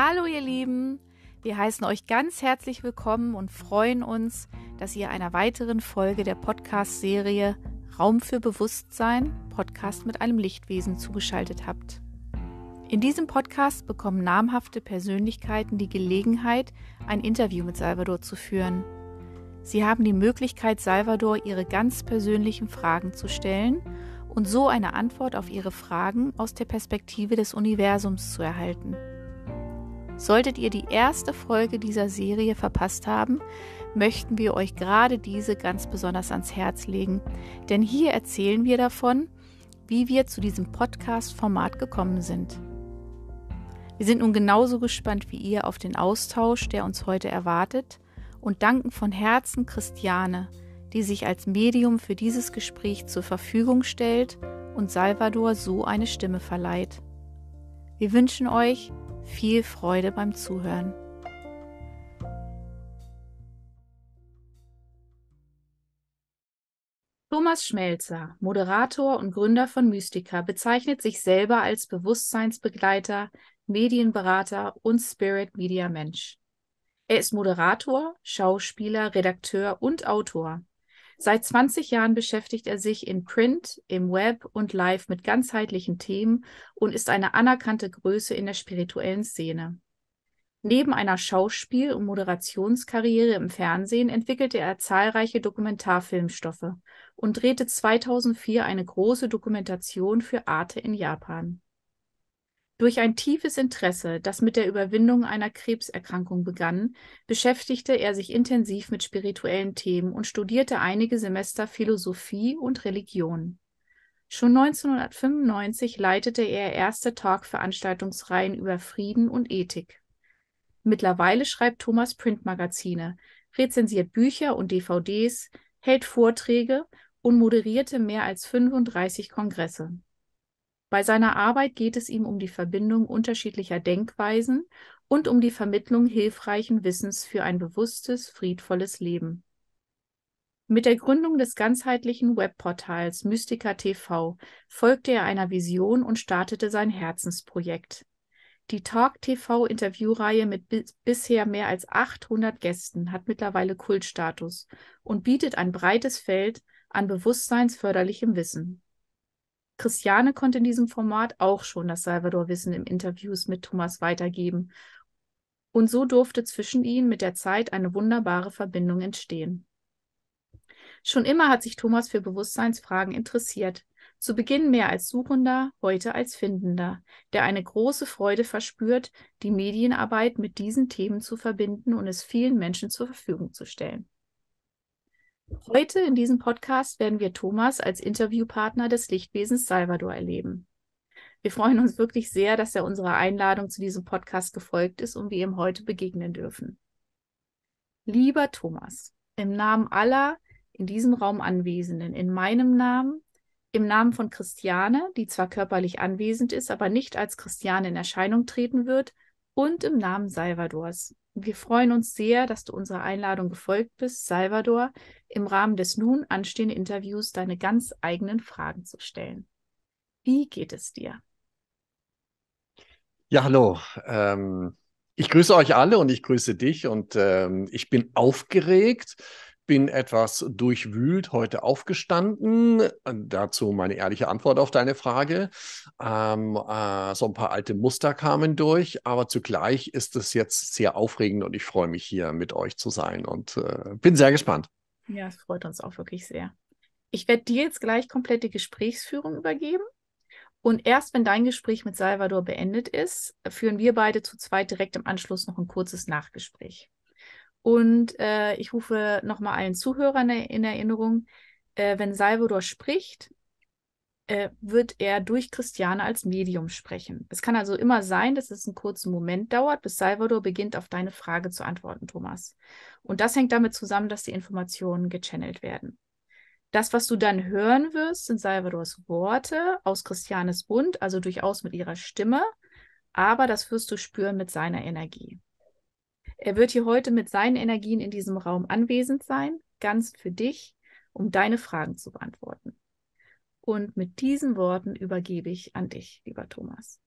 Hallo ihr Lieben, wir heißen euch ganz herzlich willkommen und freuen uns, dass ihr einer weiteren Folge der Podcast-Serie Raum für Bewusstsein, Podcast mit einem Lichtwesen zugeschaltet habt. In diesem Podcast bekommen namhafte Persönlichkeiten die Gelegenheit, ein Interview mit Salvador zu führen. Sie haben die Möglichkeit, Salvador ihre ganz persönlichen Fragen zu stellen und so eine Antwort auf ihre Fragen aus der Perspektive des Universums zu erhalten. Solltet ihr die erste Folge dieser Serie verpasst haben, möchten wir euch gerade diese ganz besonders ans Herz legen, denn hier erzählen wir davon, wie wir zu diesem Podcast-Format gekommen sind. Wir sind nun genauso gespannt wie ihr auf den Austausch, der uns heute erwartet, und danken von Herzen Christiane, die sich als Medium für dieses Gespräch zur Verfügung stellt und Salvador so eine Stimme verleiht. Wir wünschen euch viel Freude beim Zuhören. Thomas Schmelzer, Moderator und Gründer von Mystica, bezeichnet sich selber als Bewusstseinsbegleiter, Medienberater und Spirit Media Mensch. Er ist Moderator, Schauspieler, Redakteur und Autor. Seit 20 Jahren beschäftigt er sich in Print, im Web und Live mit ganzheitlichen Themen und ist eine anerkannte Größe in der spirituellen Szene. Neben einer Schauspiel- und Moderationskarriere im Fernsehen entwickelte er zahlreiche Dokumentarfilmstoffe und drehte 2004 eine große Dokumentation für Arte in Japan. Durch ein tiefes Interesse, das mit der Überwindung einer Krebserkrankung begann, beschäftigte er sich intensiv mit spirituellen Themen und studierte einige Semester Philosophie und Religion. Schon 1995 leitete er erste Talk-Veranstaltungsreihen über Frieden und Ethik. Mittlerweile schreibt Thomas Printmagazine, rezensiert Bücher und DVDs, hält Vorträge und moderierte mehr als 35 Kongresse. Bei seiner Arbeit geht es ihm um die Verbindung unterschiedlicher Denkweisen und um die Vermittlung hilfreichen Wissens für ein bewusstes, friedvolles Leben. Mit der Gründung des ganzheitlichen Webportals Mystica TV folgte er einer Vision und startete sein Herzensprojekt. Die Talk TV Interviewreihe mit bi bisher mehr als 800 Gästen hat mittlerweile Kultstatus und bietet ein breites Feld an bewusstseinsförderlichem Wissen. Christiane konnte in diesem Format auch schon das Salvador-Wissen im Interviews mit Thomas weitergeben. Und so durfte zwischen ihnen mit der Zeit eine wunderbare Verbindung entstehen. Schon immer hat sich Thomas für Bewusstseinsfragen interessiert. Zu Beginn mehr als Suchender, heute als Findender, der eine große Freude verspürt, die Medienarbeit mit diesen Themen zu verbinden und es vielen Menschen zur Verfügung zu stellen. Heute in diesem Podcast werden wir Thomas als Interviewpartner des Lichtwesens Salvador erleben. Wir freuen uns wirklich sehr, dass er unserer Einladung zu diesem Podcast gefolgt ist und wir ihm heute begegnen dürfen. Lieber Thomas, im Namen aller in diesem Raum Anwesenden, in meinem Namen, im Namen von Christiane, die zwar körperlich anwesend ist, aber nicht als Christiane in Erscheinung treten wird, und im Namen Salvadors. Wir freuen uns sehr, dass du unserer Einladung gefolgt bist, Salvador, im Rahmen des nun anstehenden Interviews deine ganz eigenen Fragen zu stellen. Wie geht es dir? Ja, hallo. Ähm, ich grüße euch alle und ich grüße dich und ähm, ich bin aufgeregt bin etwas durchwühlt heute aufgestanden. Dazu meine ehrliche Antwort auf deine Frage. Ähm, äh, so ein paar alte Muster kamen durch, aber zugleich ist es jetzt sehr aufregend und ich freue mich hier mit euch zu sein und äh, bin sehr gespannt. Ja, es freut uns auch wirklich sehr. Ich werde dir jetzt gleich komplett die Gesprächsführung übergeben. Und erst wenn dein Gespräch mit Salvador beendet ist, führen wir beide zu zweit direkt im Anschluss noch ein kurzes Nachgespräch. Und äh, ich rufe nochmal allen Zuhörern in Erinnerung, äh, wenn Salvador spricht, äh, wird er durch Christiane als Medium sprechen. Es kann also immer sein, dass es einen kurzen Moment dauert, bis Salvador beginnt, auf deine Frage zu antworten, Thomas. Und das hängt damit zusammen, dass die Informationen gechannelt werden. Das, was du dann hören wirst, sind Salvadors Worte aus Christianes Bund, also durchaus mit ihrer Stimme, aber das wirst du spüren mit seiner Energie. Er wird hier heute mit seinen Energien in diesem Raum anwesend sein, ganz für dich, um deine Fragen zu beantworten. Und mit diesen Worten übergebe ich an dich, lieber Thomas.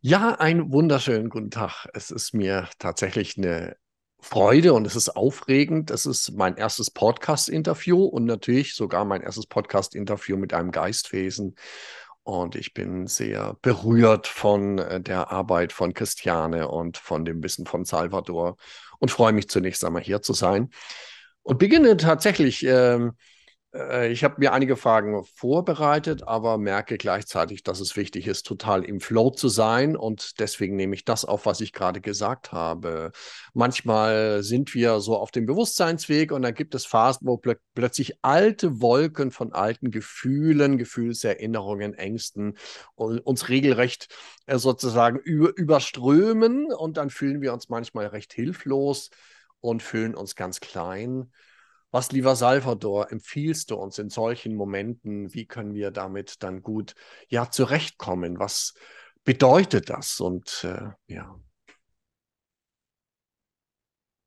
Ja, einen wunderschönen guten Tag. Es ist mir tatsächlich eine Freude und es ist aufregend. Es ist mein erstes Podcast-Interview und natürlich sogar mein erstes Podcast-Interview mit einem Geistwesen. Und ich bin sehr berührt von äh, der Arbeit von Christiane und von dem Wissen von Salvador und freue mich zunächst einmal hier zu sein und beginne tatsächlich ähm, äh, ich habe mir einige Fragen vorbereitet, aber merke gleichzeitig, dass es wichtig ist, total im Flow zu sein. Und deswegen nehme ich das auf, was ich gerade gesagt habe. Manchmal sind wir so auf dem Bewusstseinsweg und dann gibt es Phasen, wo plö plötzlich alte Wolken von alten Gefühlen, Gefühlserinnerungen, Ängsten uns regelrecht äh, sozusagen überströmen. Und dann fühlen wir uns manchmal recht hilflos und fühlen uns ganz klein was, lieber Salvador, empfiehlst du uns in solchen Momenten? Wie können wir damit dann gut ja zurechtkommen? Was bedeutet das? Und äh, ja.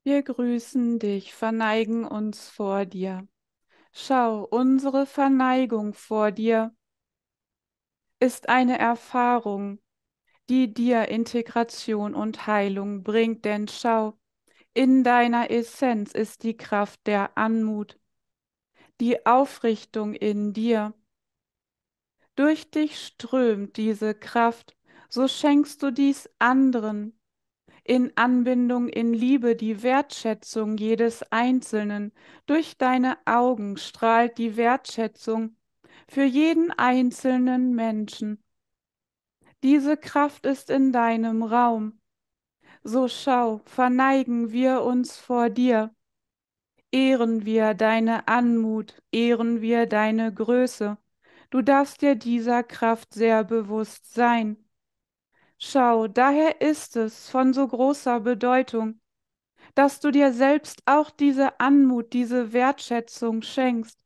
Wir grüßen dich, verneigen uns vor dir. Schau, unsere Verneigung vor dir ist eine Erfahrung, die dir Integration und Heilung bringt, denn schau, in deiner Essenz ist die Kraft der Anmut, die Aufrichtung in dir. Durch dich strömt diese Kraft, so schenkst du dies anderen. In Anbindung, in Liebe, die Wertschätzung jedes Einzelnen. Durch deine Augen strahlt die Wertschätzung für jeden einzelnen Menschen. Diese Kraft ist in deinem Raum. So schau, verneigen wir uns vor dir. Ehren wir deine Anmut, ehren wir deine Größe. Du darfst dir dieser Kraft sehr bewusst sein. Schau, daher ist es von so großer Bedeutung, dass du dir selbst auch diese Anmut, diese Wertschätzung schenkst.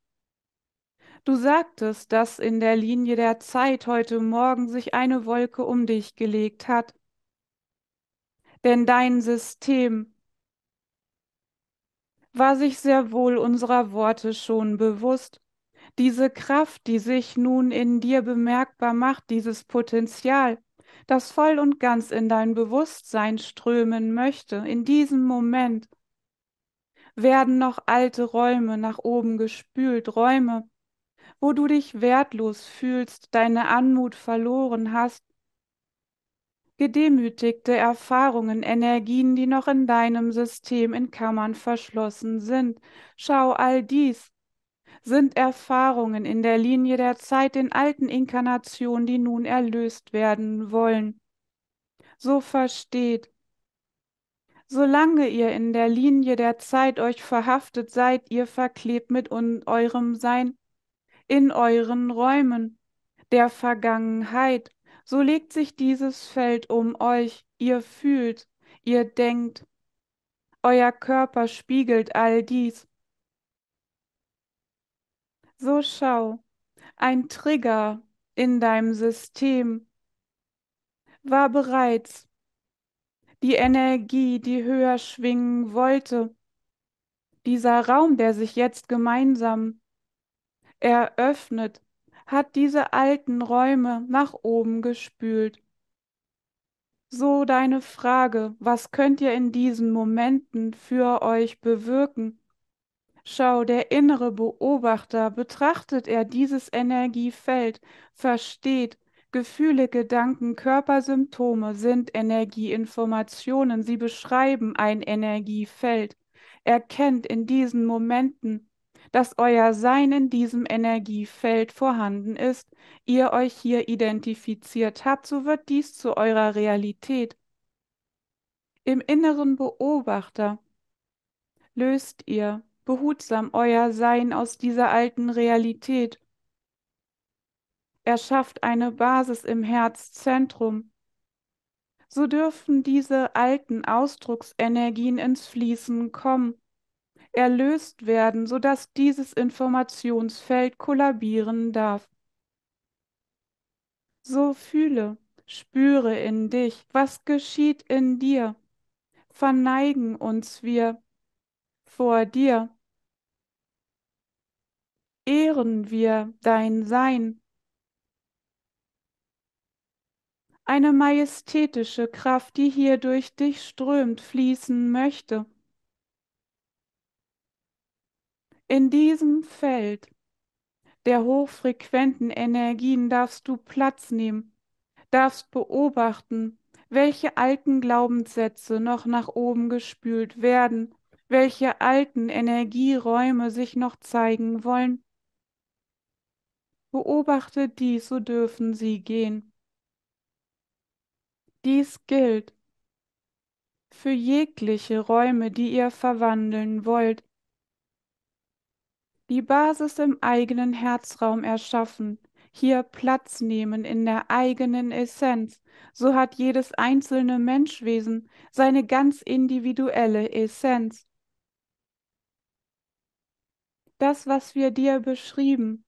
Du sagtest, dass in der Linie der Zeit heute Morgen sich eine Wolke um dich gelegt hat denn dein System war sich sehr wohl unserer Worte schon bewusst. Diese Kraft, die sich nun in dir bemerkbar macht, dieses Potenzial, das voll und ganz in dein Bewusstsein strömen möchte, in diesem Moment werden noch alte Räume nach oben gespült, Räume, wo du dich wertlos fühlst, deine Anmut verloren hast, gedemütigte Erfahrungen, Energien, die noch in deinem System in Kammern verschlossen sind. Schau, all dies sind Erfahrungen in der Linie der Zeit den alten Inkarnationen, die nun erlöst werden wollen. So versteht, Solange ihr in der Linie der Zeit euch verhaftet seid, ihr verklebt mit eurem Sein in euren Räumen der Vergangenheit so legt sich dieses Feld um euch, ihr fühlt, ihr denkt. Euer Körper spiegelt all dies. So schau, ein Trigger in deinem System war bereits die Energie, die höher schwingen wollte. Dieser Raum, der sich jetzt gemeinsam eröffnet, hat diese alten Räume nach oben gespült. So deine Frage, was könnt ihr in diesen Momenten für euch bewirken? Schau, der innere Beobachter betrachtet er dieses Energiefeld, versteht, Gefühle, Gedanken, Körpersymptome sind Energieinformationen, sie beschreiben ein Energiefeld. erkennt in diesen Momenten dass euer Sein in diesem Energiefeld vorhanden ist, ihr euch hier identifiziert habt, so wird dies zu eurer Realität. Im inneren Beobachter löst ihr behutsam euer Sein aus dieser alten Realität. Er schafft eine Basis im Herzzentrum. So dürfen diese alten Ausdrucksenergien ins Fließen kommen erlöst werden, sodass dieses Informationsfeld kollabieren darf. So fühle, spüre in dich, was geschieht in dir. Verneigen uns wir vor dir. Ehren wir dein Sein. Eine majestätische Kraft, die hier durch dich strömt, fließen möchte In diesem Feld der hochfrequenten Energien darfst du Platz nehmen, darfst beobachten, welche alten Glaubenssätze noch nach oben gespült werden, welche alten Energieräume sich noch zeigen wollen. Beobachte dies, so dürfen sie gehen. Dies gilt für jegliche Räume, die ihr verwandeln wollt, die Basis im eigenen Herzraum erschaffen, hier Platz nehmen in der eigenen Essenz, so hat jedes einzelne Menschwesen seine ganz individuelle Essenz. Das, was wir dir beschrieben,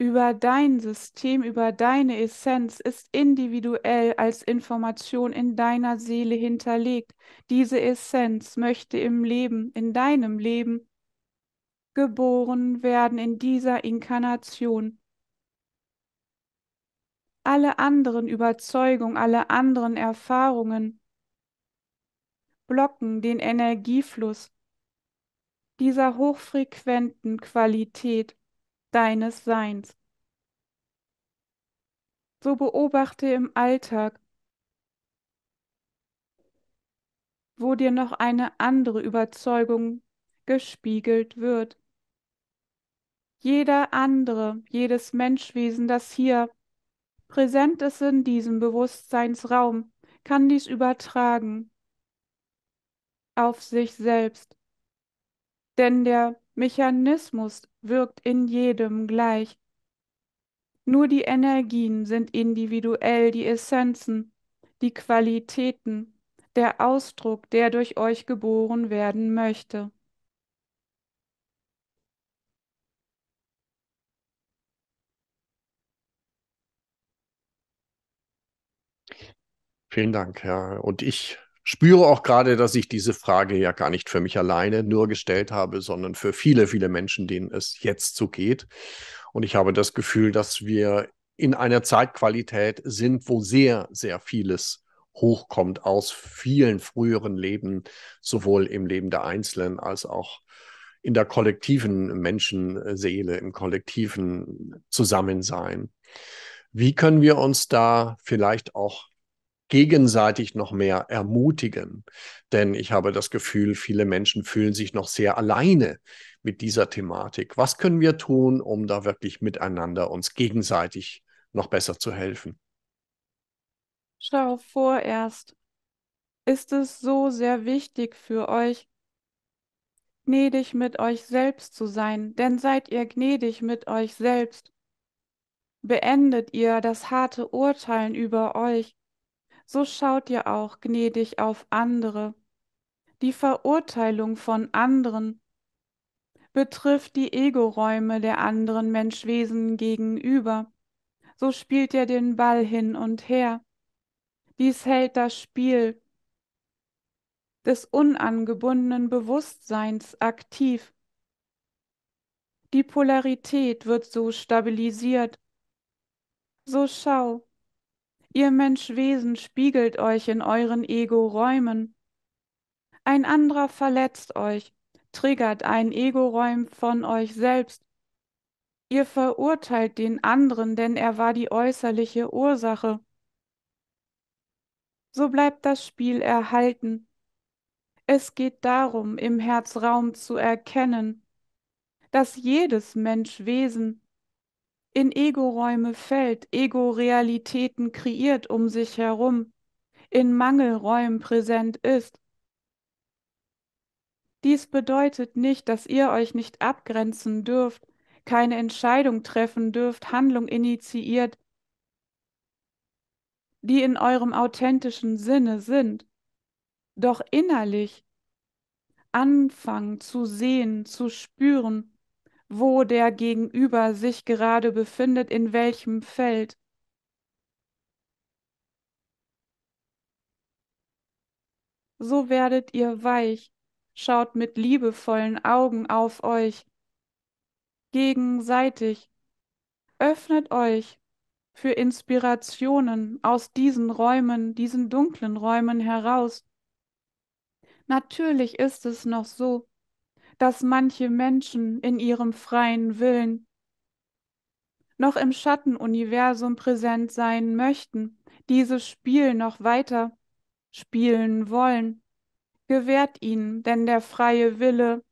über dein System, über deine Essenz ist individuell als Information in deiner Seele hinterlegt. Diese Essenz möchte im Leben, in deinem Leben, geboren werden in dieser Inkarnation. Alle anderen Überzeugungen, alle anderen Erfahrungen blocken den Energiefluss dieser hochfrequenten Qualität deines Seins. So beobachte im Alltag, wo dir noch eine andere Überzeugung gespiegelt wird jeder andere, jedes Menschwesen, das hier präsent ist in diesem Bewusstseinsraum, kann dies übertragen auf sich selbst. Denn der Mechanismus wirkt in jedem gleich. Nur die Energien sind individuell, die Essenzen, die Qualitäten, der Ausdruck, der durch euch geboren werden möchte. Vielen Dank, ja. Und ich spüre auch gerade, dass ich diese Frage ja gar nicht für mich alleine nur gestellt habe, sondern für viele, viele Menschen, denen es jetzt so geht. Und ich habe das Gefühl, dass wir in einer Zeitqualität sind, wo sehr, sehr vieles hochkommt aus vielen früheren Leben, sowohl im Leben der Einzelnen als auch in der kollektiven Menschenseele, im kollektiven Zusammensein. Wie können wir uns da vielleicht auch gegenseitig noch mehr ermutigen. Denn ich habe das Gefühl, viele Menschen fühlen sich noch sehr alleine mit dieser Thematik. Was können wir tun, um da wirklich miteinander uns gegenseitig noch besser zu helfen? Schau vorerst, ist es so sehr wichtig für euch, gnädig mit euch selbst zu sein, denn seid ihr gnädig mit euch selbst, beendet ihr das harte Urteilen über euch so schaut ihr auch gnädig auf andere. Die Verurteilung von anderen betrifft die Egoräume der anderen Menschwesen gegenüber. So spielt ihr den Ball hin und her. Dies hält das Spiel des unangebundenen Bewusstseins aktiv. Die Polarität wird so stabilisiert. So schau, Ihr Menschwesen spiegelt euch in euren Ego-Räumen. Ein anderer verletzt euch, triggert ein Ego-Räum von euch selbst. Ihr verurteilt den anderen, denn er war die äußerliche Ursache. So bleibt das Spiel erhalten. Es geht darum, im Herzraum zu erkennen, dass jedes Menschwesen in Ego-Räume fällt, Ego-Realitäten kreiert um sich herum, in Mangelräumen präsent ist. Dies bedeutet nicht, dass ihr euch nicht abgrenzen dürft, keine Entscheidung treffen dürft, Handlung initiiert, die in eurem authentischen Sinne sind. Doch innerlich anfangen zu sehen, zu spüren, wo der Gegenüber sich gerade befindet, in welchem Feld. So werdet ihr weich, schaut mit liebevollen Augen auf euch, gegenseitig, öffnet euch für Inspirationen aus diesen Räumen, diesen dunklen Räumen heraus. Natürlich ist es noch so, dass manche Menschen in ihrem freien Willen noch im Schattenuniversum präsent sein möchten, dieses Spiel noch weiter spielen wollen, gewährt ihnen, denn der freie Wille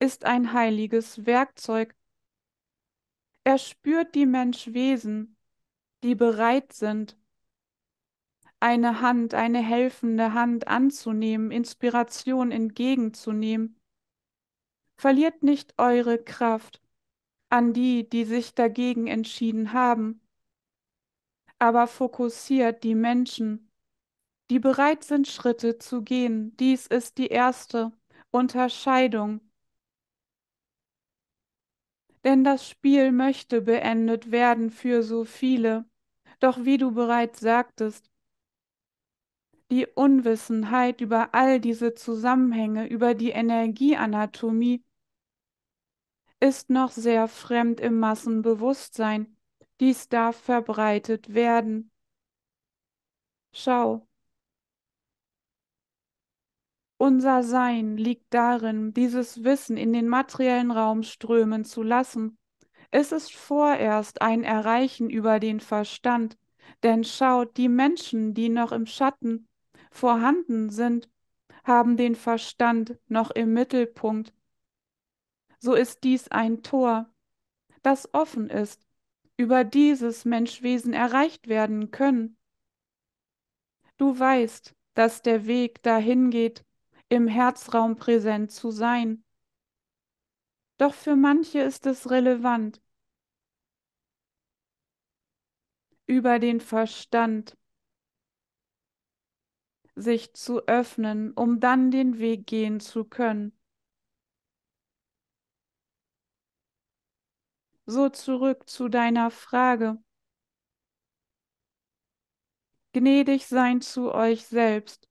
ist ein heiliges Werkzeug. Er spürt die Menschwesen, die bereit sind, eine Hand, eine helfende Hand anzunehmen, Inspiration entgegenzunehmen, Verliert nicht eure Kraft an die, die sich dagegen entschieden haben, aber fokussiert die Menschen, die bereit sind, Schritte zu gehen. Dies ist die erste Unterscheidung. Denn das Spiel möchte beendet werden für so viele. Doch wie du bereits sagtest, die Unwissenheit über all diese Zusammenhänge, über die Energieanatomie ist noch sehr fremd im Massenbewusstsein. Dies darf verbreitet werden. Schau. Unser Sein liegt darin, dieses Wissen in den materiellen Raum strömen zu lassen. Es ist vorerst ein Erreichen über den Verstand, denn schaut, die Menschen, die noch im Schatten vorhanden sind, haben den Verstand noch im Mittelpunkt so ist dies ein Tor, das offen ist, über dieses Menschwesen erreicht werden können. Du weißt, dass der Weg dahin geht, im Herzraum präsent zu sein. Doch für manche ist es relevant, über den Verstand sich zu öffnen, um dann den Weg gehen zu können. so zurück zu deiner Frage. Gnädig sein zu euch selbst,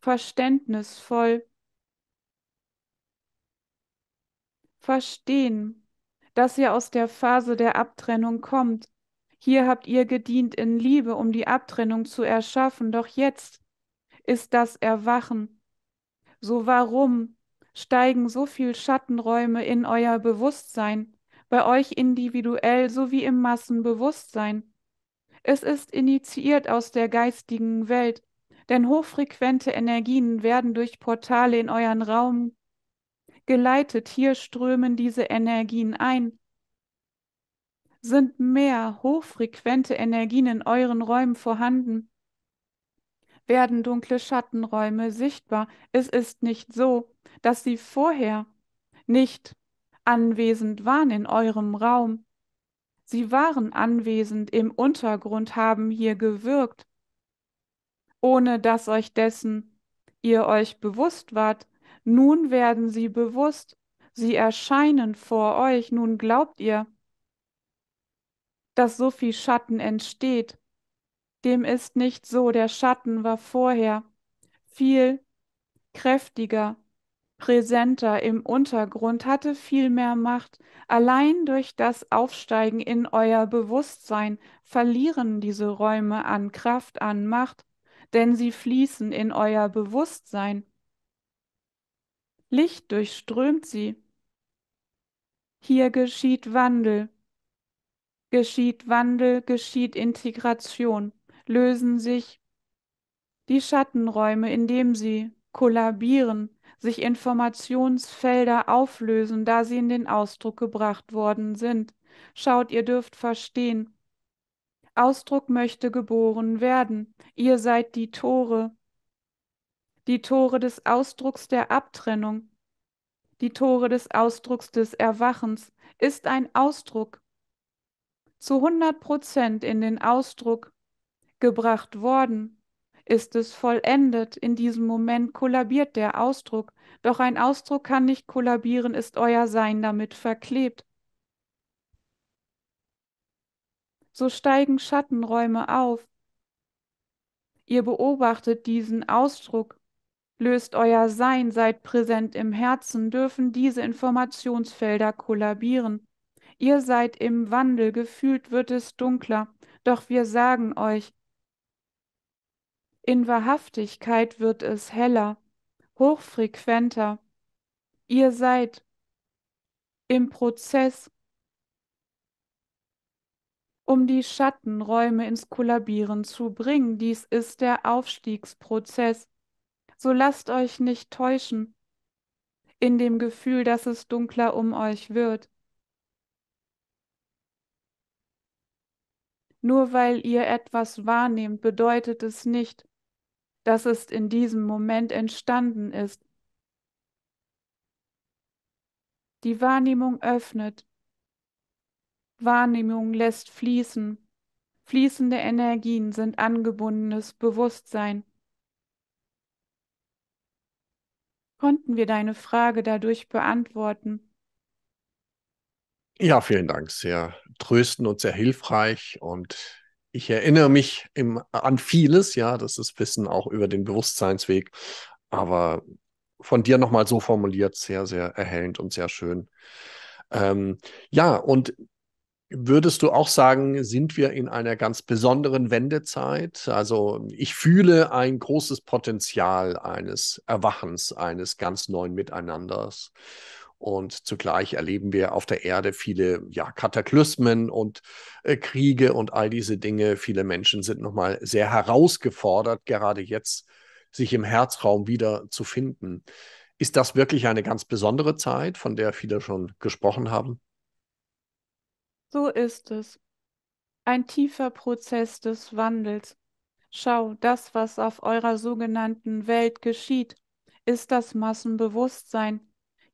verständnisvoll, verstehen, dass ihr aus der Phase der Abtrennung kommt. Hier habt ihr gedient in Liebe, um die Abtrennung zu erschaffen, doch jetzt ist das Erwachen. So warum steigen so viel Schattenräume in euer Bewusstsein? bei euch individuell sowie im Massenbewusstsein. Es ist initiiert aus der geistigen Welt, denn hochfrequente Energien werden durch Portale in euren Raum geleitet. Hier strömen diese Energien ein. Sind mehr hochfrequente Energien in euren Räumen vorhanden? Werden dunkle Schattenräume sichtbar? Es ist nicht so, dass sie vorher nicht anwesend waren in eurem Raum. Sie waren anwesend im Untergrund, haben hier gewirkt, ohne dass euch dessen ihr euch bewusst wart. Nun werden sie bewusst, sie erscheinen vor euch, nun glaubt ihr, dass so viel Schatten entsteht. Dem ist nicht so, der Schatten war vorher viel kräftiger, präsenter im Untergrund, hatte viel mehr Macht. Allein durch das Aufsteigen in euer Bewusstsein verlieren diese Räume an Kraft, an Macht, denn sie fließen in euer Bewusstsein. Licht durchströmt sie. Hier geschieht Wandel. Geschieht Wandel, geschieht Integration, lösen sich die Schattenräume, indem sie kollabieren, sich Informationsfelder auflösen, da sie in den Ausdruck gebracht worden sind. Schaut, ihr dürft verstehen. Ausdruck möchte geboren werden. Ihr seid die Tore. Die Tore des Ausdrucks der Abtrennung. Die Tore des Ausdrucks des Erwachens ist ein Ausdruck. Zu 100 Prozent in den Ausdruck gebracht worden ist es vollendet. In diesem Moment kollabiert der Ausdruck. Doch ein Ausdruck kann nicht kollabieren, ist euer Sein damit verklebt. So steigen Schattenräume auf. Ihr beobachtet diesen Ausdruck, löst euer Sein, seid präsent im Herzen, dürfen diese Informationsfelder kollabieren. Ihr seid im Wandel, gefühlt wird es dunkler, doch wir sagen euch, in Wahrhaftigkeit wird es heller, hochfrequenter. Ihr seid im Prozess, um die Schattenräume ins Kollabieren zu bringen. Dies ist der Aufstiegsprozess. So lasst euch nicht täuschen in dem Gefühl, dass es dunkler um euch wird. Nur weil ihr etwas wahrnehmt, bedeutet es nicht, dass es in diesem Moment entstanden ist. Die Wahrnehmung öffnet. Wahrnehmung lässt fließen. Fließende Energien sind angebundenes Bewusstsein. Konnten wir deine Frage dadurch beantworten? Ja, vielen Dank. Sehr tröstend und sehr hilfreich. Und ich erinnere mich im, an vieles, ja, das ist Wissen auch über den Bewusstseinsweg, aber von dir nochmal so formuliert, sehr, sehr erhellend und sehr schön. Ähm, ja, und Würdest du auch sagen, sind wir in einer ganz besonderen Wendezeit? Also ich fühle ein großes Potenzial eines Erwachens, eines ganz neuen Miteinanders. Und zugleich erleben wir auf der Erde viele ja, Kataklysmen und äh, Kriege und all diese Dinge. Viele Menschen sind nochmal sehr herausgefordert, gerade jetzt sich im Herzraum wieder zu finden. Ist das wirklich eine ganz besondere Zeit, von der viele schon gesprochen haben? So ist es. Ein tiefer Prozess des Wandels. Schau, das, was auf eurer sogenannten Welt geschieht, ist das Massenbewusstsein,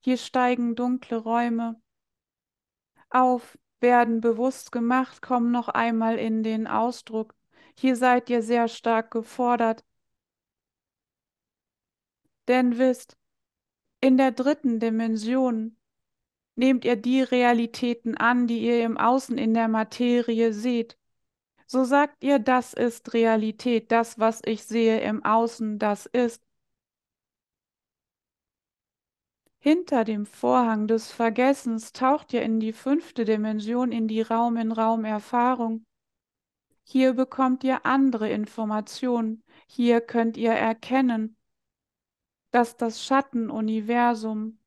hier steigen dunkle Räume auf, werden bewusst gemacht, kommen noch einmal in den Ausdruck. Hier seid ihr sehr stark gefordert. Denn wisst, in der dritten Dimension nehmt ihr die Realitäten an, die ihr im Außen in der Materie seht. So sagt ihr, das ist Realität, das, was ich sehe im Außen, das ist. Hinter dem Vorhang des Vergessens taucht ihr in die fünfte Dimension, in die Raum-in-Raum-Erfahrung. Hier bekommt ihr andere Informationen. Hier könnt ihr erkennen, dass das Schattenuniversum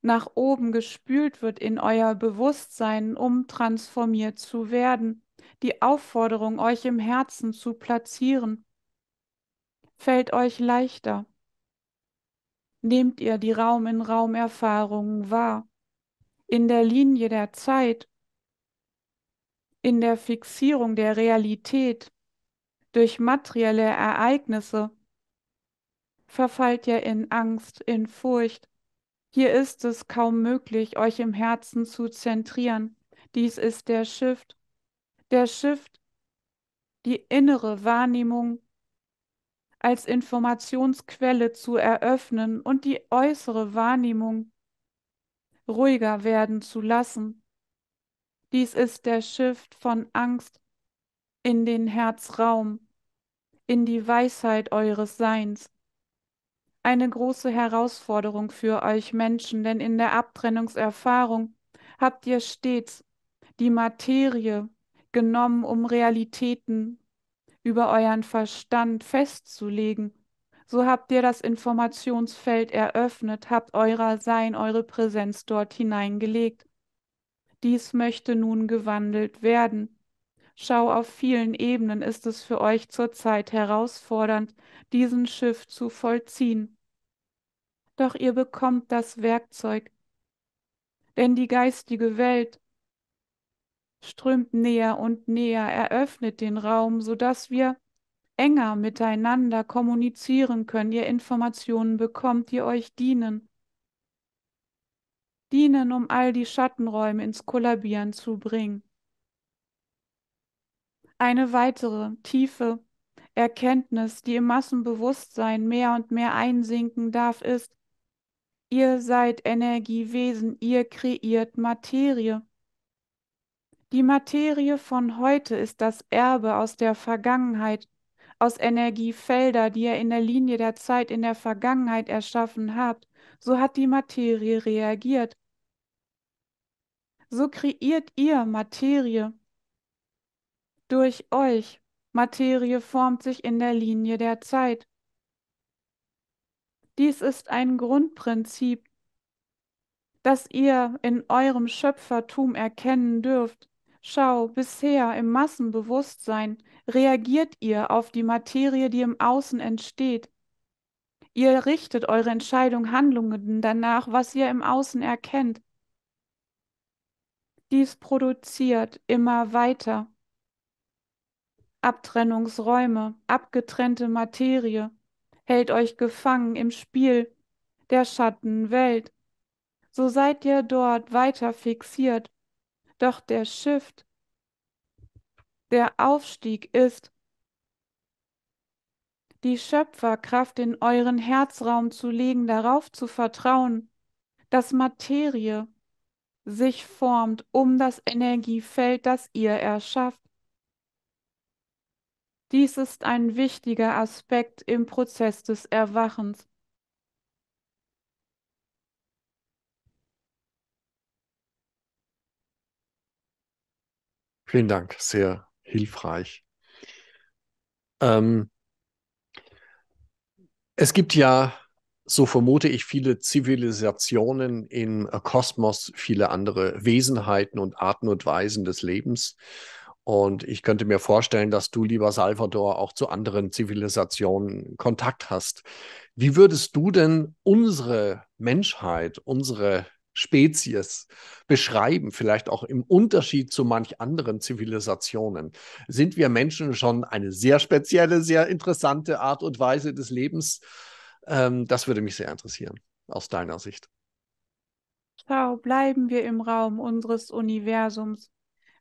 nach oben gespült wird in euer Bewusstsein, um transformiert zu werden. Die Aufforderung, euch im Herzen zu platzieren, fällt euch leichter nehmt ihr die Raum-in-Raum-Erfahrungen wahr. In der Linie der Zeit, in der Fixierung der Realität durch materielle Ereignisse verfallt ihr in Angst, in Furcht. Hier ist es kaum möglich, euch im Herzen zu zentrieren. Dies ist der Shift. Der Shift, die innere Wahrnehmung als Informationsquelle zu eröffnen und die äußere Wahrnehmung ruhiger werden zu lassen. Dies ist der Shift von Angst in den Herzraum, in die Weisheit eures Seins. Eine große Herausforderung für euch Menschen, denn in der Abtrennungserfahrung habt ihr stets die Materie genommen, um Realitäten über euren Verstand festzulegen. So habt ihr das Informationsfeld eröffnet, habt eurer Sein, eure Präsenz dort hineingelegt. Dies möchte nun gewandelt werden. Schau, auf vielen Ebenen ist es für euch zurzeit herausfordernd, diesen Schiff zu vollziehen. Doch ihr bekommt das Werkzeug. Denn die geistige Welt strömt näher und näher, eröffnet den Raum, sodass wir enger miteinander kommunizieren können, ihr Informationen bekommt, die euch dienen. Dienen, um all die Schattenräume ins Kollabieren zu bringen. Eine weitere tiefe Erkenntnis, die im Massenbewusstsein mehr und mehr einsinken darf, ist, ihr seid Energiewesen, ihr kreiert Materie. Die Materie von heute ist das Erbe aus der Vergangenheit, aus Energiefelder, die ihr in der Linie der Zeit in der Vergangenheit erschaffen habt. So hat die Materie reagiert. So kreiert ihr Materie durch euch. Materie formt sich in der Linie der Zeit. Dies ist ein Grundprinzip, das ihr in eurem Schöpfertum erkennen dürft. Schau, bisher im Massenbewusstsein reagiert ihr auf die Materie, die im Außen entsteht. Ihr richtet eure Entscheidung, Handlungen danach, was ihr im Außen erkennt. Dies produziert immer weiter Abtrennungsräume, abgetrennte Materie, hält euch gefangen im Spiel der Schattenwelt. So seid ihr dort weiter fixiert doch der Shift, der Aufstieg ist, die Schöpferkraft in euren Herzraum zu legen, darauf zu vertrauen, dass Materie sich formt um das Energiefeld, das ihr erschafft. Dies ist ein wichtiger Aspekt im Prozess des Erwachens. Vielen Dank, sehr hilfreich. Ähm, es gibt ja, so vermute ich, viele Zivilisationen im Kosmos, viele andere Wesenheiten und Arten und Weisen des Lebens. Und ich könnte mir vorstellen, dass du, lieber Salvador, auch zu anderen Zivilisationen Kontakt hast. Wie würdest du denn unsere Menschheit, unsere Spezies beschreiben, vielleicht auch im Unterschied zu manch anderen Zivilisationen, sind wir Menschen schon eine sehr spezielle, sehr interessante Art und Weise des Lebens. Ähm, das würde mich sehr interessieren, aus deiner Sicht. Schau, bleiben wir im Raum unseres Universums.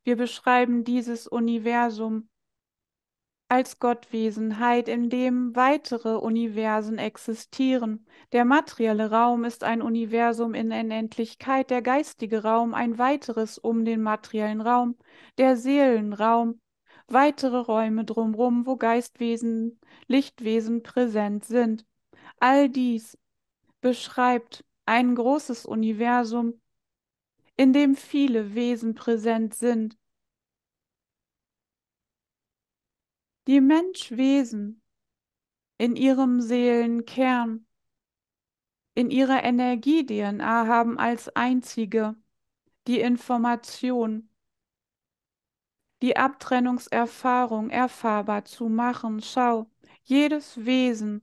Wir beschreiben dieses Universum als Gottwesenheit, in dem weitere Universen existieren. Der materielle Raum ist ein Universum in Unendlichkeit, der geistige Raum ein weiteres um den materiellen Raum, der Seelenraum, weitere Räume drumrum, wo Geistwesen, Lichtwesen präsent sind. All dies beschreibt ein großes Universum, in dem viele Wesen präsent sind, die Menschwesen in ihrem Seelenkern, in ihrer Energie-DNA haben als einzige die Information, die Abtrennungserfahrung erfahrbar zu machen. Schau, jedes Wesen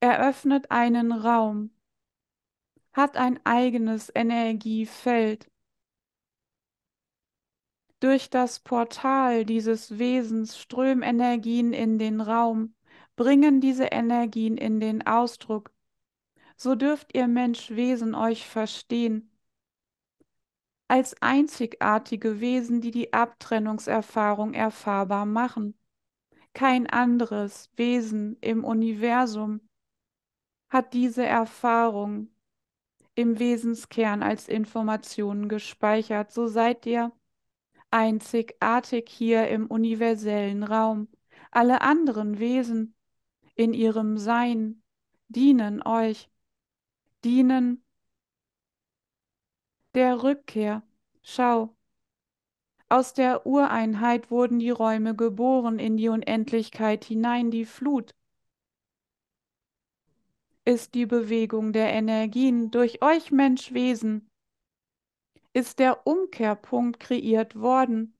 eröffnet einen Raum, hat ein eigenes Energiefeld durch das Portal dieses Wesens strömen Energien in den Raum, bringen diese Energien in den Ausdruck. So dürft ihr Menschwesen euch verstehen. Als einzigartige Wesen, die die Abtrennungserfahrung erfahrbar machen. Kein anderes Wesen im Universum hat diese Erfahrung im Wesenskern als Informationen gespeichert. So seid ihr einzigartig hier im universellen Raum. Alle anderen Wesen in ihrem Sein dienen euch, dienen der Rückkehr. Schau, aus der Ureinheit wurden die Räume geboren, in die Unendlichkeit hinein die Flut ist die Bewegung der Energien durch euch Menschwesen ist der Umkehrpunkt kreiert worden.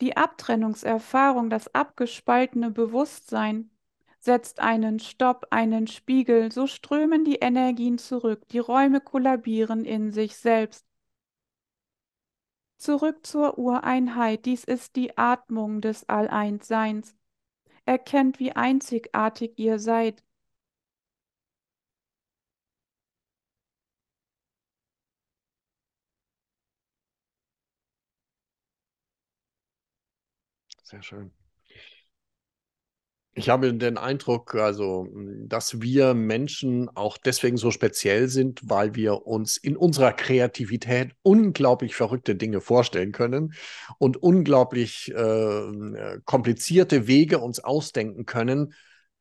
Die Abtrennungserfahrung, das abgespaltene Bewusstsein setzt einen Stopp, einen Spiegel, so strömen die Energien zurück, die Räume kollabieren in sich selbst. Zurück zur Ureinheit, dies ist die Atmung des Alleinsseins. Erkennt, wie einzigartig ihr seid. Sehr schön. Ich habe den Eindruck, also, dass wir Menschen auch deswegen so speziell sind, weil wir uns in unserer Kreativität unglaublich verrückte Dinge vorstellen können und unglaublich äh, komplizierte Wege uns ausdenken können,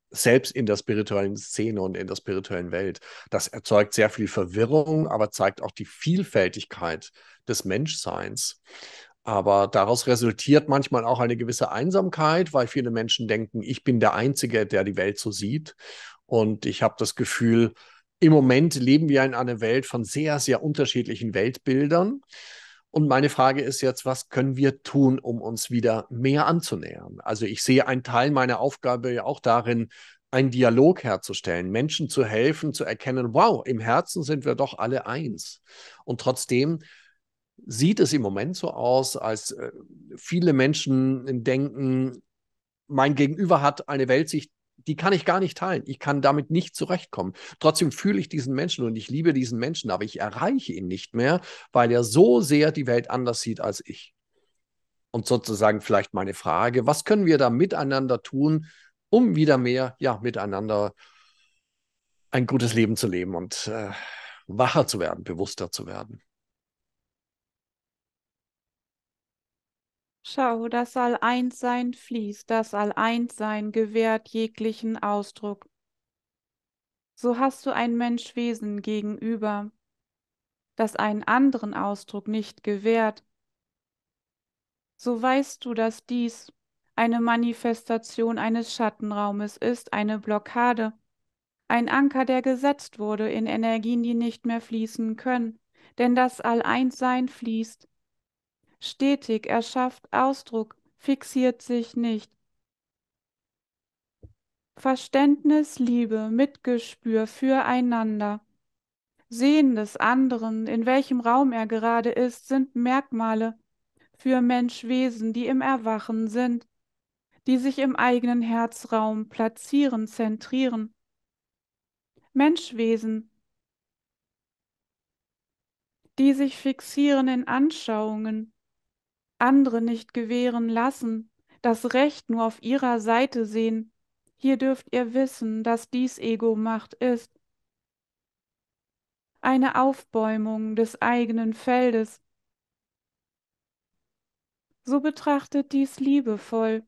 selbst in der spirituellen Szene und in der spirituellen Welt. Das erzeugt sehr viel Verwirrung, aber zeigt auch die Vielfältigkeit des Menschseins. Aber daraus resultiert manchmal auch eine gewisse Einsamkeit, weil viele Menschen denken, ich bin der Einzige, der die Welt so sieht. Und ich habe das Gefühl, im Moment leben wir in einer Welt von sehr, sehr unterschiedlichen Weltbildern. Und meine Frage ist jetzt, was können wir tun, um uns wieder mehr anzunähern? Also ich sehe einen Teil meiner Aufgabe ja auch darin, einen Dialog herzustellen, Menschen zu helfen, zu erkennen, wow, im Herzen sind wir doch alle eins. Und trotzdem sieht es im Moment so aus, als äh, viele Menschen denken, mein Gegenüber hat eine Weltsicht, die kann ich gar nicht teilen. Ich kann damit nicht zurechtkommen. Trotzdem fühle ich diesen Menschen und ich liebe diesen Menschen, aber ich erreiche ihn nicht mehr, weil er so sehr die Welt anders sieht als ich. Und sozusagen vielleicht meine Frage, was können wir da miteinander tun, um wieder mehr, ja, miteinander ein gutes Leben zu leben und äh, wacher zu werden, bewusster zu werden? Schau, das All-Eins-Sein fließt, das All-Eins-Sein gewährt jeglichen Ausdruck. So hast du ein Menschwesen gegenüber, das einen anderen Ausdruck nicht gewährt. So weißt du, dass dies eine Manifestation eines Schattenraumes ist, eine Blockade, ein Anker, der gesetzt wurde in Energien, die nicht mehr fließen können, denn das All-Eins-Sein fließt, stetig, erschafft Ausdruck, fixiert sich nicht. Verständnis, Liebe, Mitgespür füreinander. Sehen des anderen, in welchem Raum er gerade ist, sind Merkmale für Menschwesen, die im Erwachen sind, die sich im eigenen Herzraum platzieren, zentrieren. Menschwesen, die sich fixieren in Anschauungen, andere nicht gewähren lassen, das Recht nur auf ihrer Seite sehen. Hier dürft ihr wissen, dass dies Ego-Macht ist. Eine Aufbäumung des eigenen Feldes. So betrachtet dies liebevoll,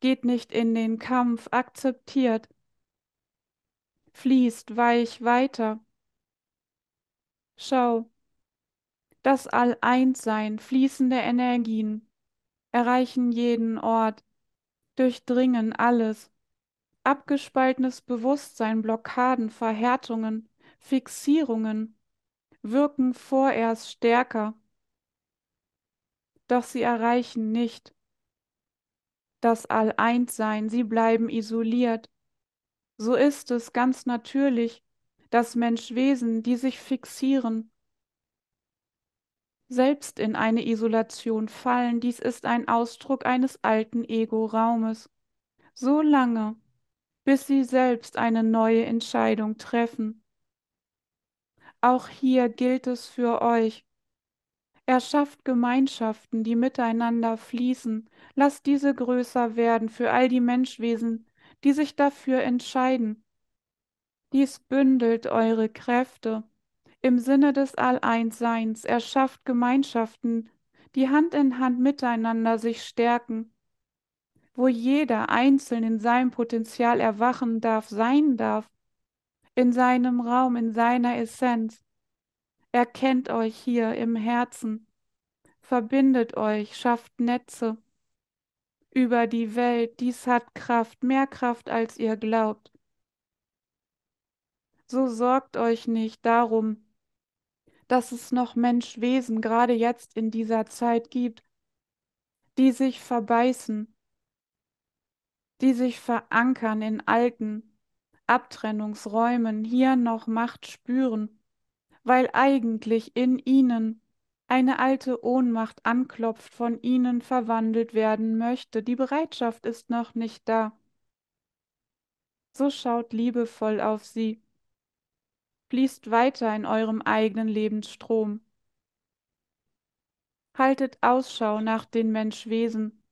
geht nicht in den Kampf, akzeptiert, fließt weich weiter. Schau, das All-Eins-Sein, fließende Energien, erreichen jeden Ort, durchdringen alles, abgespaltenes Bewusstsein, Blockaden, Verhärtungen, Fixierungen, wirken vorerst stärker, doch sie erreichen nicht das All-Eins-Sein, sie bleiben isoliert. So ist es ganz natürlich, dass Menschwesen, die sich fixieren, selbst in eine Isolation fallen. Dies ist ein Ausdruck eines alten Ego-Raumes. So lange, bis sie selbst eine neue Entscheidung treffen. Auch hier gilt es für euch. Erschafft Gemeinschaften, die miteinander fließen. Lasst diese größer werden für all die Menschwesen, die sich dafür entscheiden. Dies bündelt eure Kräfte im Sinne des all erschafft Gemeinschaften, die Hand in Hand miteinander sich stärken, wo jeder einzeln in seinem Potenzial erwachen darf, sein darf, in seinem Raum, in seiner Essenz. Erkennt euch hier im Herzen, verbindet euch, schafft Netze über die Welt, dies hat Kraft, mehr Kraft, als ihr glaubt. So sorgt euch nicht darum, dass es noch Menschwesen gerade jetzt in dieser Zeit gibt, die sich verbeißen, die sich verankern in alten Abtrennungsräumen, hier noch Macht spüren, weil eigentlich in ihnen eine alte Ohnmacht anklopft, von ihnen verwandelt werden möchte. Die Bereitschaft ist noch nicht da. So schaut liebevoll auf sie fließt weiter in eurem eigenen Lebensstrom. Haltet Ausschau nach den Menschwesen,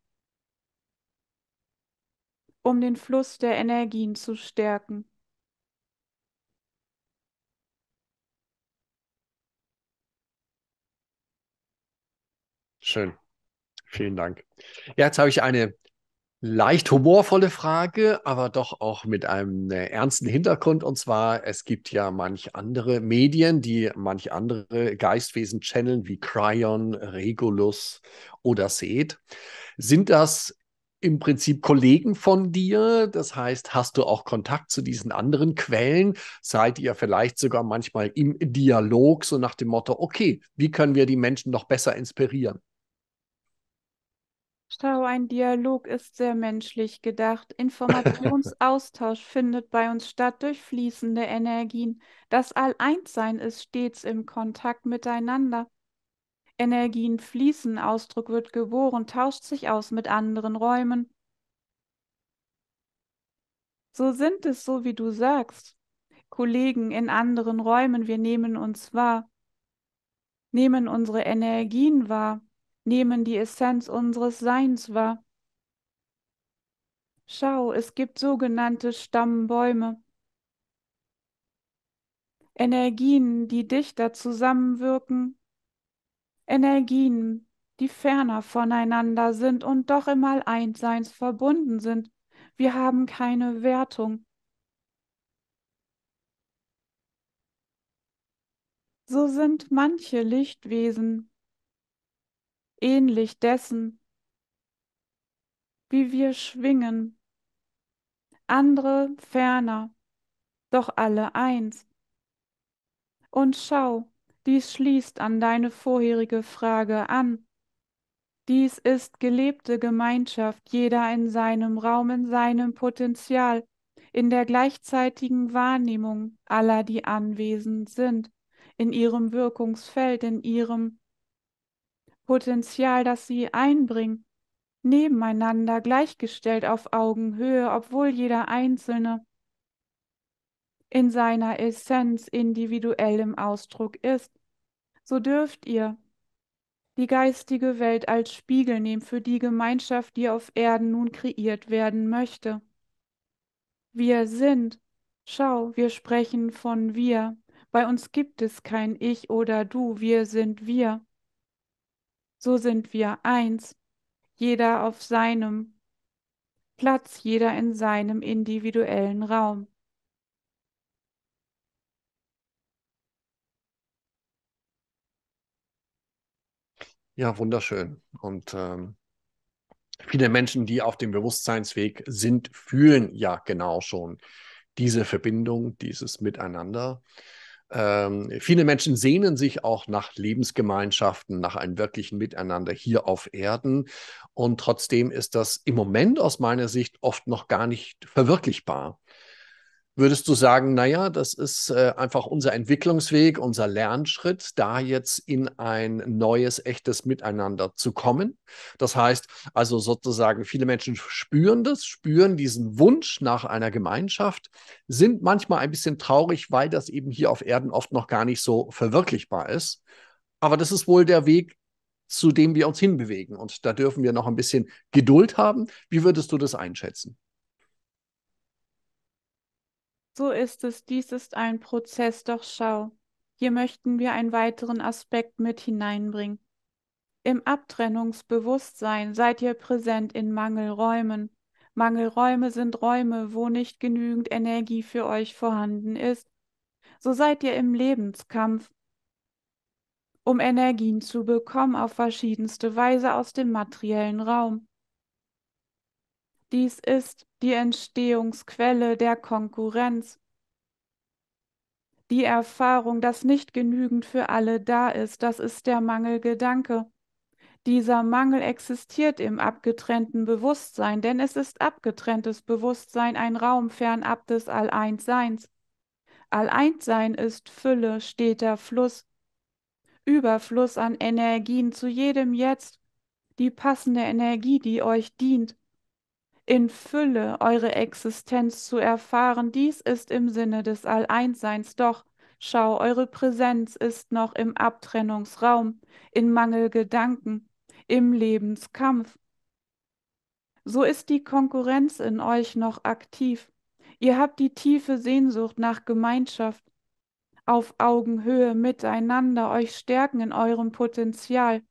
um den Fluss der Energien zu stärken. Schön. Vielen Dank. jetzt habe ich eine leicht humorvolle Frage, aber doch auch mit einem äh, ernsten Hintergrund. Und zwar, es gibt ja manch andere Medien, die manch andere Geistwesen channeln, wie Cryon, Regulus oder Seth. Sind das im Prinzip Kollegen von dir? Das heißt, hast du auch Kontakt zu diesen anderen Quellen? Seid ihr vielleicht sogar manchmal im Dialog, so nach dem Motto, okay, wie können wir die Menschen noch besser inspirieren? Schau, ein Dialog ist sehr menschlich gedacht. Informationsaustausch findet bei uns statt durch fließende Energien. Das All-Eins-Sein ist stets im Kontakt miteinander. Energien fließen, Ausdruck wird geboren, tauscht sich aus mit anderen Räumen. So sind es, so wie du sagst, Kollegen in anderen Räumen, wir nehmen uns wahr, nehmen unsere Energien wahr nehmen die Essenz unseres Seins wahr. Schau, es gibt sogenannte Stammbäume, Energien, die dichter zusammenwirken, Energien, die ferner voneinander sind und doch immer all seins verbunden sind. Wir haben keine Wertung. So sind manche Lichtwesen ähnlich dessen, wie wir schwingen, andere ferner, doch alle eins. Und schau, dies schließt an deine vorherige Frage an. Dies ist gelebte Gemeinschaft, jeder in seinem Raum, in seinem Potenzial, in der gleichzeitigen Wahrnehmung aller, die anwesend sind, in ihrem Wirkungsfeld, in ihrem Potenzial, das sie einbringen, nebeneinander, gleichgestellt auf Augenhöhe, obwohl jeder Einzelne in seiner Essenz individuell im Ausdruck ist, so dürft ihr die geistige Welt als Spiegel nehmen für die Gemeinschaft, die auf Erden nun kreiert werden möchte. Wir sind, schau, wir sprechen von wir, bei uns gibt es kein Ich oder Du, wir sind wir. So sind wir eins, jeder auf seinem Platz, jeder in seinem individuellen Raum. Ja, wunderschön. Und ähm, viele Menschen, die auf dem Bewusstseinsweg sind, fühlen ja genau schon diese Verbindung, dieses Miteinander. Ähm, viele Menschen sehnen sich auch nach Lebensgemeinschaften, nach einem wirklichen Miteinander hier auf Erden. Und trotzdem ist das im Moment aus meiner Sicht oft noch gar nicht verwirklichbar. Würdest du sagen, naja, das ist äh, einfach unser Entwicklungsweg, unser Lernschritt, da jetzt in ein neues, echtes Miteinander zu kommen? Das heißt also sozusagen, viele Menschen spüren das, spüren diesen Wunsch nach einer Gemeinschaft, sind manchmal ein bisschen traurig, weil das eben hier auf Erden oft noch gar nicht so verwirklichbar ist. Aber das ist wohl der Weg, zu dem wir uns hinbewegen. Und da dürfen wir noch ein bisschen Geduld haben. Wie würdest du das einschätzen? So ist es, dies ist ein Prozess, doch schau, hier möchten wir einen weiteren Aspekt mit hineinbringen. Im Abtrennungsbewusstsein seid ihr präsent in Mangelräumen. Mangelräume sind Räume, wo nicht genügend Energie für euch vorhanden ist. So seid ihr im Lebenskampf, um Energien zu bekommen auf verschiedenste Weise aus dem materiellen Raum. Dies ist die Entstehungsquelle der Konkurrenz. Die Erfahrung, dass nicht genügend für alle da ist, das ist der Mangelgedanke. Dieser Mangel existiert im abgetrennten Bewusstsein, denn es ist abgetrenntes Bewusstsein ein Raum fernab des Alleinsseins. Alleinssein ist Fülle, steter Fluss, Überfluss an Energien zu jedem Jetzt, die passende Energie, die euch dient in Fülle eure Existenz zu erfahren. Dies ist im Sinne des Alleinseins. Doch, schau, eure Präsenz ist noch im Abtrennungsraum, in Mangelgedanken, im Lebenskampf. So ist die Konkurrenz in euch noch aktiv. Ihr habt die tiefe Sehnsucht nach Gemeinschaft, auf Augenhöhe miteinander, euch stärken in eurem Potenzial.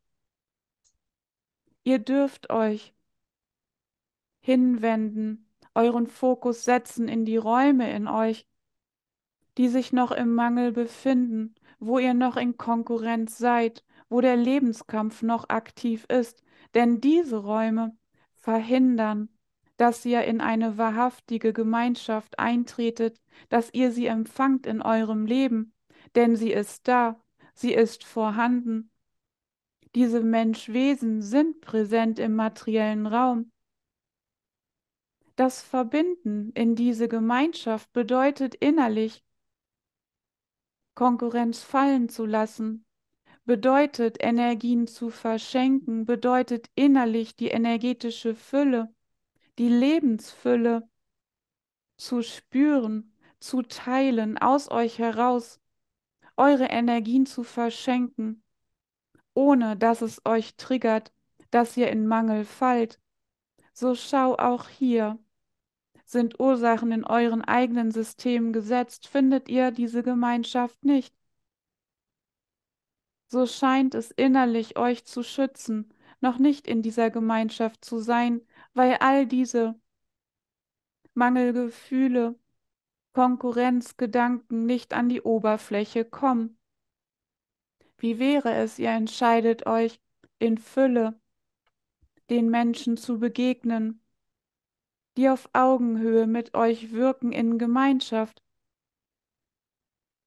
Ihr dürft euch hinwenden, euren Fokus setzen in die Räume in euch, die sich noch im Mangel befinden, wo ihr noch in Konkurrenz seid, wo der Lebenskampf noch aktiv ist, denn diese Räume verhindern, dass ihr in eine wahrhaftige Gemeinschaft eintretet, dass ihr sie empfangt in eurem Leben, denn sie ist da, sie ist vorhanden. Diese Menschwesen sind präsent im materiellen Raum, das Verbinden in diese Gemeinschaft bedeutet innerlich Konkurrenz fallen zu lassen, bedeutet Energien zu verschenken, bedeutet innerlich die energetische Fülle, die Lebensfülle zu spüren, zu teilen, aus euch heraus, eure Energien zu verschenken, ohne dass es euch triggert, dass ihr in Mangel fallt. So schau auch hier, sind Ursachen in euren eigenen Systemen gesetzt, findet ihr diese Gemeinschaft nicht. So scheint es innerlich euch zu schützen, noch nicht in dieser Gemeinschaft zu sein, weil all diese Mangelgefühle, Konkurrenzgedanken nicht an die Oberfläche kommen. Wie wäre es, ihr entscheidet euch, in Fülle den Menschen zu begegnen, die auf Augenhöhe mit euch wirken in Gemeinschaft.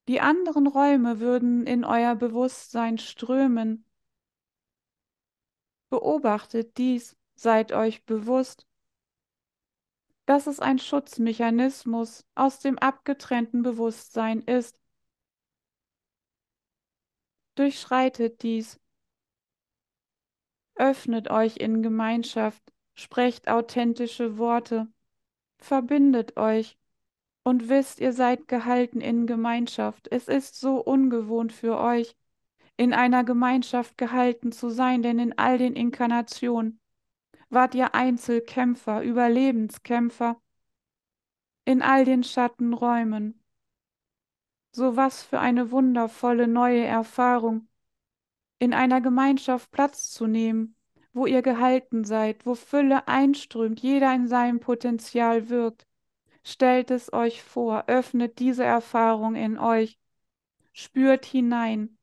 Die anderen Räume würden in euer Bewusstsein strömen. Beobachtet dies, seid euch bewusst. Dass es ein Schutzmechanismus aus dem abgetrennten Bewusstsein ist. Durchschreitet dies. Öffnet euch in Gemeinschaft sprecht authentische Worte, verbindet euch und wisst, ihr seid gehalten in Gemeinschaft. Es ist so ungewohnt für euch, in einer Gemeinschaft gehalten zu sein, denn in all den Inkarnationen wart ihr Einzelkämpfer, Überlebenskämpfer in all den Schattenräumen. So was für eine wundervolle neue Erfahrung, in einer Gemeinschaft Platz zu nehmen wo ihr gehalten seid, wo Fülle einströmt, jeder in seinem Potenzial wirkt. Stellt es euch vor, öffnet diese Erfahrung in euch, spürt hinein,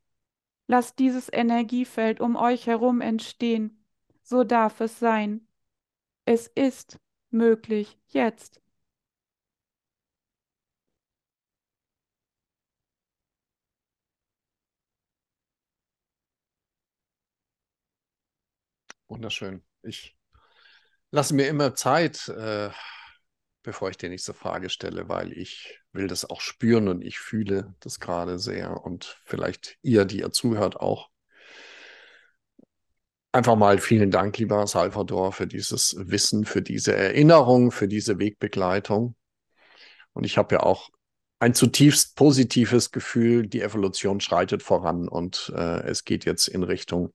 lasst dieses Energiefeld um euch herum entstehen. So darf es sein. Es ist möglich jetzt. Wunderschön. Ich lasse mir immer Zeit, äh, bevor ich die nächste Frage stelle, weil ich will das auch spüren und ich fühle das gerade sehr und vielleicht ihr, die ihr zuhört, auch. Einfach mal vielen Dank, lieber Salvador, für dieses Wissen, für diese Erinnerung, für diese Wegbegleitung. Und ich habe ja auch ein zutiefst positives Gefühl, die Evolution schreitet voran und äh, es geht jetzt in Richtung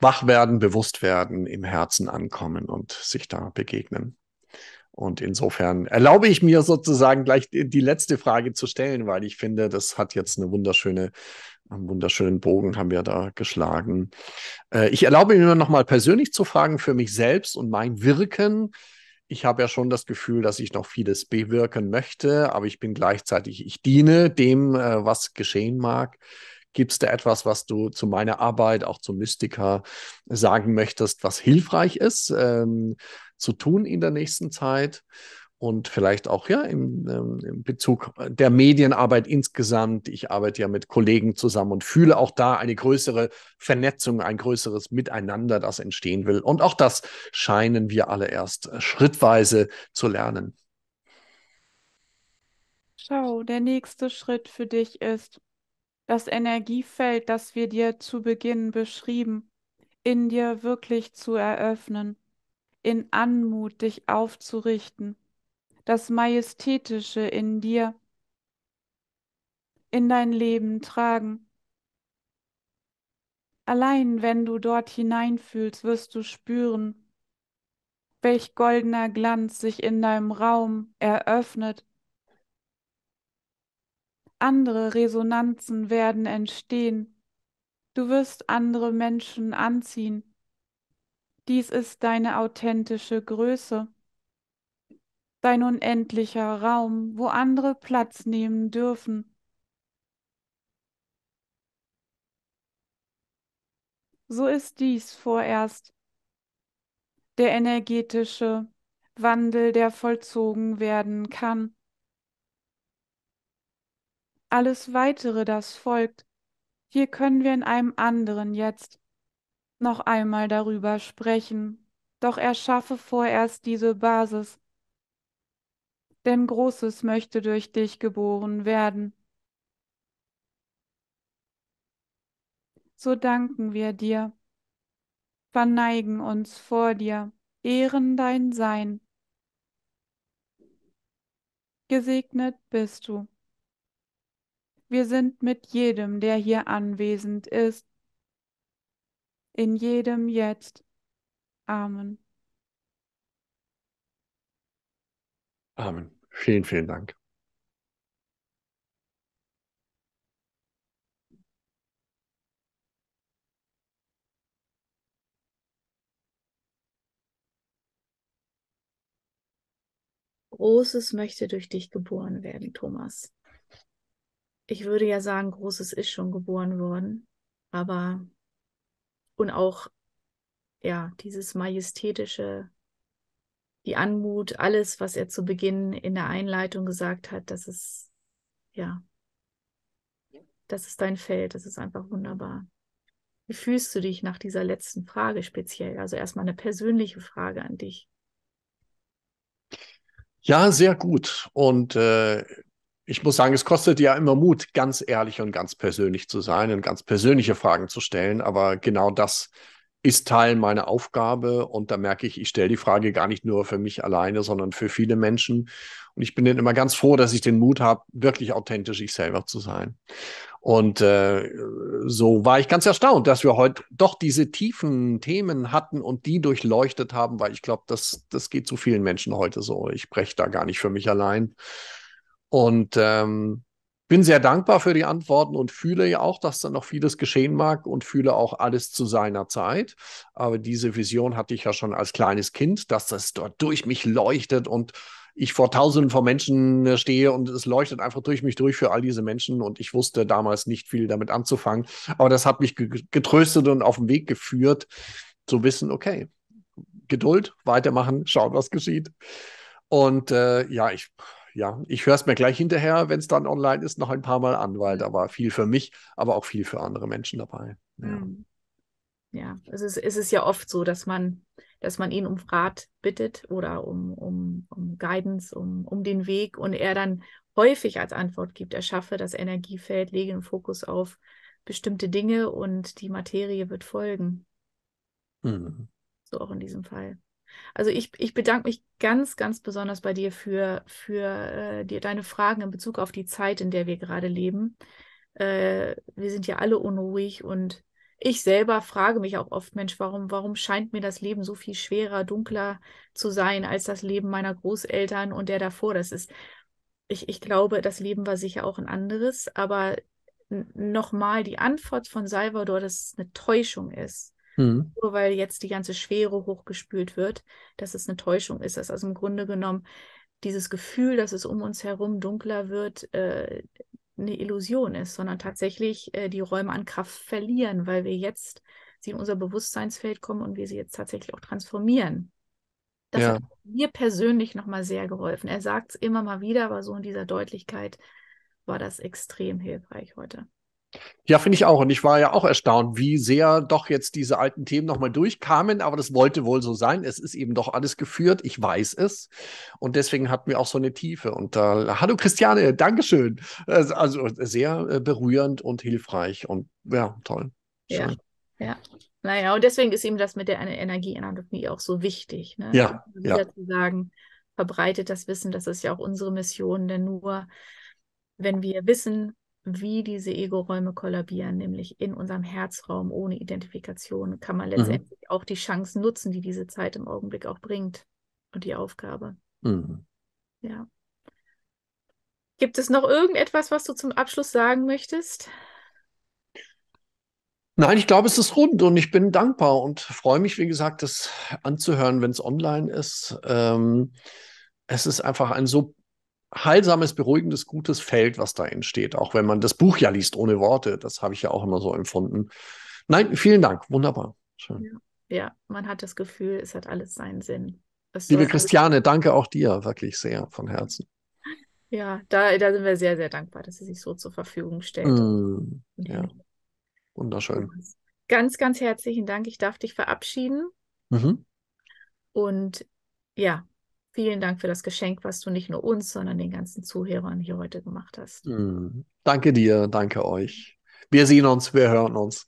wach werden, bewusst werden, im Herzen ankommen und sich da begegnen. Und insofern erlaube ich mir sozusagen gleich die letzte Frage zu stellen, weil ich finde, das hat jetzt eine wunderschöne, einen wunderschönen Bogen haben wir da geschlagen. Äh, ich erlaube mir nochmal persönlich zu fragen für mich selbst und mein Wirken. Ich habe ja schon das Gefühl, dass ich noch vieles bewirken möchte, aber ich bin gleichzeitig, ich diene dem, äh, was geschehen mag. Gibt es da etwas, was du zu meiner Arbeit, auch zu Mystica sagen möchtest, was hilfreich ist ähm, zu tun in der nächsten Zeit? und vielleicht auch ja im, ähm, im, Bezug der Medienarbeit insgesamt. Ich arbeite ja mit Kollegen zusammen und fühle auch da eine größere Vernetzung, ein größeres Miteinander, das entstehen will. Und auch das scheinen wir alle erst äh, schrittweise zu lernen. Schau, der nächste Schritt für dich ist, das Energiefeld, das wir dir zu Beginn beschrieben, in dir wirklich zu eröffnen, in Anmut dich aufzurichten, das Majestätische in dir in dein Leben tragen. Allein wenn du dort hineinfühlst, wirst du spüren, welch goldener Glanz sich in deinem Raum eröffnet andere Resonanzen werden entstehen. Du wirst andere Menschen anziehen. Dies ist deine authentische Größe, dein unendlicher Raum, wo andere Platz nehmen dürfen. So ist dies vorerst der energetische Wandel, der vollzogen werden kann alles weitere, das folgt, hier können wir in einem anderen jetzt noch einmal darüber sprechen, doch erschaffe vorerst diese Basis, denn Großes möchte durch dich geboren werden. So danken wir dir, verneigen uns vor dir, ehren dein Sein. Gesegnet bist du wir sind mit jedem, der hier anwesend ist, in jedem jetzt. Amen. Amen. Vielen, vielen Dank. Großes möchte durch dich geboren werden, Thomas ich würde ja sagen, Großes ist schon geboren worden, aber und auch ja, dieses majestätische, die Anmut, alles, was er zu Beginn in der Einleitung gesagt hat, das ist ja, das ist dein Feld, das ist einfach wunderbar. Wie fühlst du dich nach dieser letzten Frage speziell? Also erstmal eine persönliche Frage an dich. Ja, sehr gut. Und äh, ich muss sagen, es kostet ja immer Mut, ganz ehrlich und ganz persönlich zu sein und ganz persönliche Fragen zu stellen. Aber genau das ist Teil meiner Aufgabe. Und da merke ich, ich stelle die Frage gar nicht nur für mich alleine, sondern für viele Menschen. Und ich bin dann immer ganz froh, dass ich den Mut habe, wirklich authentisch ich selber zu sein. Und äh, so war ich ganz erstaunt, dass wir heute doch diese tiefen Themen hatten und die durchleuchtet haben, weil ich glaube, das, das geht zu vielen Menschen heute so. Ich breche da gar nicht für mich allein und ähm, bin sehr dankbar für die Antworten und fühle ja auch, dass da noch vieles geschehen mag und fühle auch alles zu seiner Zeit. Aber diese Vision hatte ich ja schon als kleines Kind, dass das dort durch mich leuchtet und ich vor Tausenden von Menschen äh, stehe und es leuchtet einfach durch mich durch für all diese Menschen und ich wusste damals nicht viel damit anzufangen. Aber das hat mich getröstet und auf den Weg geführt, zu wissen, okay, Geduld, weitermachen, schauen, was geschieht. Und äh, ja, ich ja, ich höre es mir gleich hinterher, wenn es dann online ist, noch ein paar Mal an, weil da war viel für mich, aber auch viel für andere Menschen dabei. Ja, hm. ja es, ist, es ist ja oft so, dass man, dass man ihn um Rat bittet oder um, um, um Guidance, um, um den Weg und er dann häufig als Antwort gibt, er schaffe das Energiefeld, lege den Fokus auf bestimmte Dinge und die Materie wird folgen. Mhm. So auch in diesem Fall. Also ich, ich bedanke mich ganz, ganz besonders bei dir für, für äh, die, deine Fragen in Bezug auf die Zeit, in der wir gerade leben. Äh, wir sind ja alle unruhig und ich selber frage mich auch oft, Mensch, warum, warum scheint mir das Leben so viel schwerer, dunkler zu sein als das Leben meiner Großeltern und der davor? Das ist, ich, ich glaube, das Leben war sicher auch ein anderes, aber nochmal die Antwort von Salvador, dass es eine Täuschung ist Mhm. Nur weil jetzt die ganze Schwere hochgespült wird, dass es eine Täuschung ist. Dass also im Grunde genommen dieses Gefühl, dass es um uns herum dunkler wird, äh, eine Illusion ist, sondern tatsächlich äh, die Räume an Kraft verlieren, weil wir jetzt sie in unser Bewusstseinsfeld kommen und wir sie jetzt tatsächlich auch transformieren. Das ja. hat mir persönlich nochmal sehr geholfen. Er sagt es immer mal wieder, aber so in dieser Deutlichkeit war das extrem hilfreich heute. Ja, finde ich auch. Und ich war ja auch erstaunt, wie sehr doch jetzt diese alten Themen nochmal durchkamen. Aber das wollte wohl so sein. Es ist eben doch alles geführt. Ich weiß es. Und deswegen hatten wir auch so eine Tiefe. Und da, hallo Christiane, Dankeschön. Also sehr äh, berührend und hilfreich. Und ja, toll. Ja, ja. Naja, und deswegen ist eben das mit der Energieanatomie auch so wichtig. Ne? Ja, also Wieder ja. zu sagen, verbreitet das Wissen. Das ist ja auch unsere Mission. Denn nur wenn wir wissen, wie diese Ego-Räume kollabieren, nämlich in unserem Herzraum ohne Identifikation, kann man mhm. letztendlich mhm. auch die Chance nutzen, die diese Zeit im Augenblick auch bringt und die Aufgabe. Mhm. Ja. Gibt es noch irgendetwas, was du zum Abschluss sagen möchtest? Nein, ich glaube, es ist rund und ich bin dankbar und freue mich, wie gesagt, das anzuhören, wenn es online ist. Ähm, es ist einfach ein so heilsames, beruhigendes, gutes Feld, was da entsteht, auch wenn man das Buch ja liest ohne Worte. Das habe ich ja auch immer so empfunden. Nein, vielen Dank. Wunderbar. Schön. Ja, man hat das Gefühl, es hat alles seinen Sinn. Es Liebe Christiane, danke auch dir wirklich sehr von Herzen. Ja, da, da sind wir sehr, sehr dankbar, dass sie sich so zur Verfügung stellt. Mm, ja. Wunderschön. Ganz, ganz herzlichen Dank. Ich darf dich verabschieden. Mhm. Und ja, Vielen Dank für das Geschenk, was du nicht nur uns, sondern den ganzen Zuhörern hier heute gemacht hast. Mhm. Danke dir, danke euch. Wir sehen uns, wir hören uns.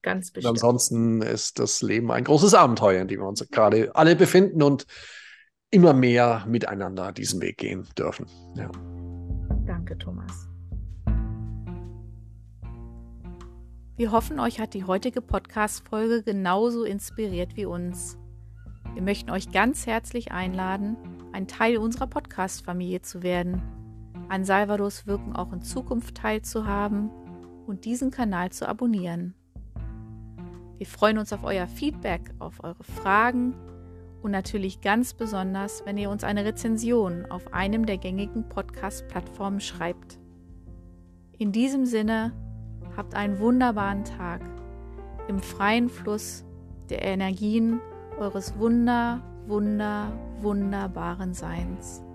Ganz bestimmt. Und ansonsten ist das Leben ein großes Abenteuer, in dem wir uns gerade alle befinden und immer mehr miteinander diesen Weg gehen dürfen. Ja. Danke, Thomas. Wir hoffen, euch hat die heutige Podcast-Folge genauso inspiriert wie uns. Wir möchten euch ganz herzlich einladen, ein Teil unserer Podcast-Familie zu werden, an Salvados Wirken auch in Zukunft teilzuhaben und diesen Kanal zu abonnieren. Wir freuen uns auf euer Feedback, auf eure Fragen und natürlich ganz besonders, wenn ihr uns eine Rezension auf einem der gängigen Podcast-Plattformen schreibt. In diesem Sinne, habt einen wunderbaren Tag im freien Fluss der Energien eures wunder, wunder, wunderbaren Seins.